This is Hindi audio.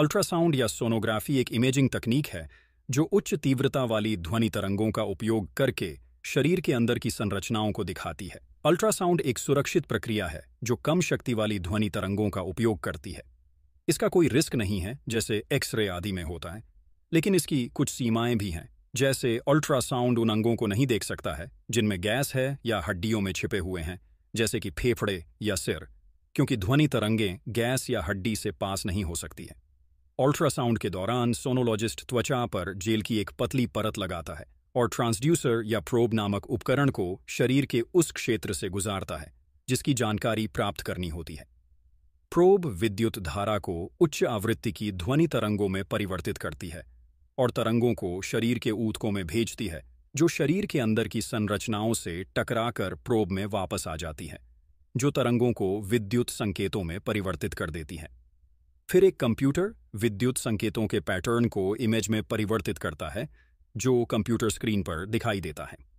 अल्ट्रासाउंड या सोनोग्राफी एक इमेजिंग तकनीक है जो उच्च तीव्रता वाली ध्वनि तरंगों का उपयोग करके शरीर के अंदर की संरचनाओं को दिखाती है अल्ट्रासाउंड एक सुरक्षित प्रक्रिया है जो कम शक्ति वाली ध्वनि तरंगों का उपयोग करती है इसका कोई रिस्क नहीं है जैसे एक्सरे आदि में होता है लेकिन इसकी कुछ सीमाएं भी हैं जैसे अल्ट्रासाउंड उन अंगों को नहीं देख सकता है जिनमें गैस है या हड्डियों में छिपे हुए हैं जैसे कि फेफड़े या सिर क्योंकि ध्वनि तरंगें गैस या हड्डी से पास नहीं हो सकती है अल्ट्रासाउंड के दौरान सोनोलॉजिस्ट त्वचा पर जेल की एक पतली परत लगाता है और ट्रांसड्यूसर या प्रोब नामक उपकरण को शरीर के उस क्षेत्र से गुजारता है जिसकी जानकारी प्राप्त करनी होती है प्रोब विद्युत धारा को उच्च आवृत्ति की ध्वनि तरंगों में परिवर्तित करती है और तरंगों को शरीर के ऊतकों में भेजती है जो शरीर के अंदर की संरचनाओं से टकराकर प्रोब में वापस आ जाती है जो तरंगों को विद्युत संकेतों में परिवर्तित कर देती है फिर एक कंप्यूटर विद्युत संकेतों के पैटर्न को इमेज में परिवर्तित करता है जो कंप्यूटर स्क्रीन पर दिखाई देता है